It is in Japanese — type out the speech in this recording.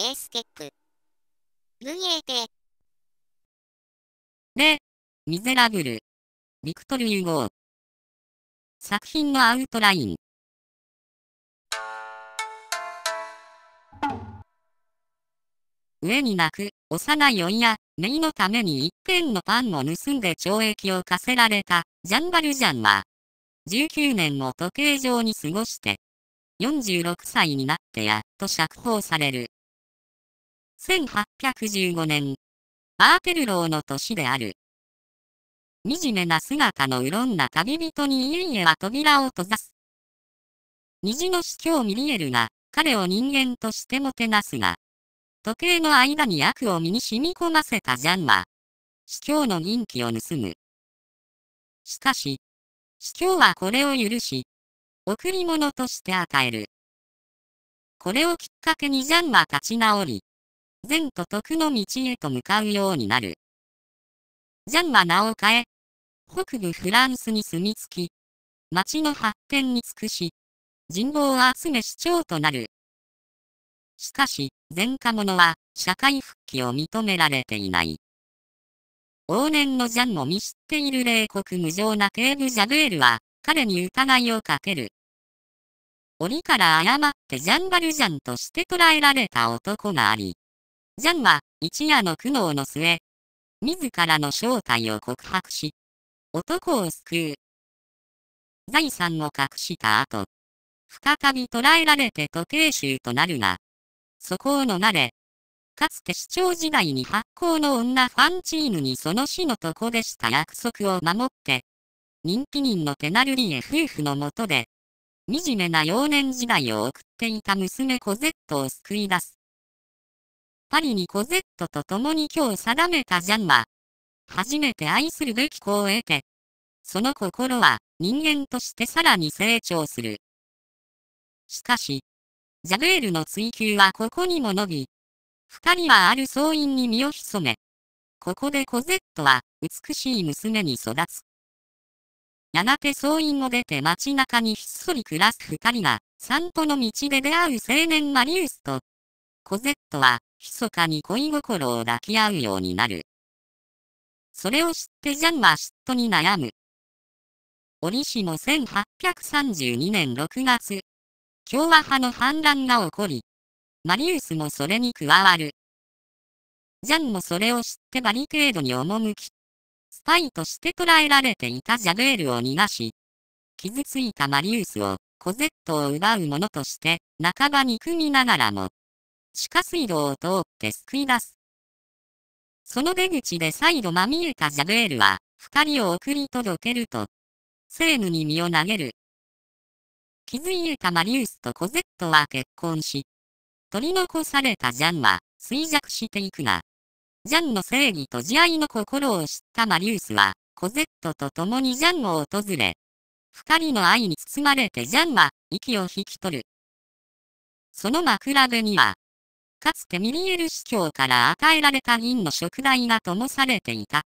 エーステック。イエーテ。レ、ミゼラブル。ビクトル・ユーゴー。作品のアウトライン。上に泣く、幼いやめいのために一点のパンを盗んで懲役を課せられた、ジャンバルジャンは、19年も時計上に過ごして、46歳になってやっと釈放される。1815年、アーペルローの年である。惨めな姿のうろんな旅人に家々は扉を閉ざす。虹の司教ミリエルが彼を人間としてもてなすが、時計の間に悪を身に染み込ませたジャンは、司教の人気を盗む。しかし、司教はこれを許し、贈り物として与える。これをきっかけにジャンは立ち直り、善と徳の道へと向かうようになる。ジャンは名を変え、北部フランスに住み着き、町の発展に尽くし、人望を集め市長となる。しかし、前科者は社会復帰を認められていない。往年のジャンも見知っている冷酷無情なテーブ・ジャブエルは、彼に疑いをかける。檻から誤ってジャンバルジャンとして捕らえられた男があり、ジャンは一夜の苦悩の末、自らの正体を告白し、男を救う。財産を隠した後、再び捕らえられて徒刑衆となるが、そこを逃れ、かつて市長時代に発行の女ファンチーヌにその死のとこでした約束を守って、人気人のペナルリエ夫婦のもとで、惨めな幼年時代を送っていた娘コゼットを救い出す。パリにコゼットと共に今日定めたジャンは、初めて愛するべき子を得て、その心は人間としてさらに成長する。しかし、ジャベールの追求はここにも伸び、二人はある総員に身を潜め、ここでコゼットは美しい娘に育つ。やがて総員を出て街中にひっそり暮らす二人が、散歩の道で出会う青年マリウスと、コゼットは、密かに恋心を抱き合うようになる。それを知ってジャンは嫉妬に悩む。折しも1832年6月、共和派の反乱が起こり、マリウスもそれに加わる。ジャンもそれを知ってバリケードに赴き、スパイとして捕らえられていたジャベールを逃がし、傷ついたマリウスをコゼットを奪う者として、半ば憎みながらも、地下水道を通って救い出す。その出口で再度まみえたジャベールは、二人を送り届けると、セーヌに身を投げる。気づいたマリウスとコゼットは結婚し、取り残されたジャンは衰弱していくが、ジャンの正義と慈愛の心を知ったマリウスは、コゼットと共にジャンを訪れ、二人の愛に包まれてジャンは息を引き取る。その枕辺には、かつてミリエル司教から与えられた銀の食材が灯されていた。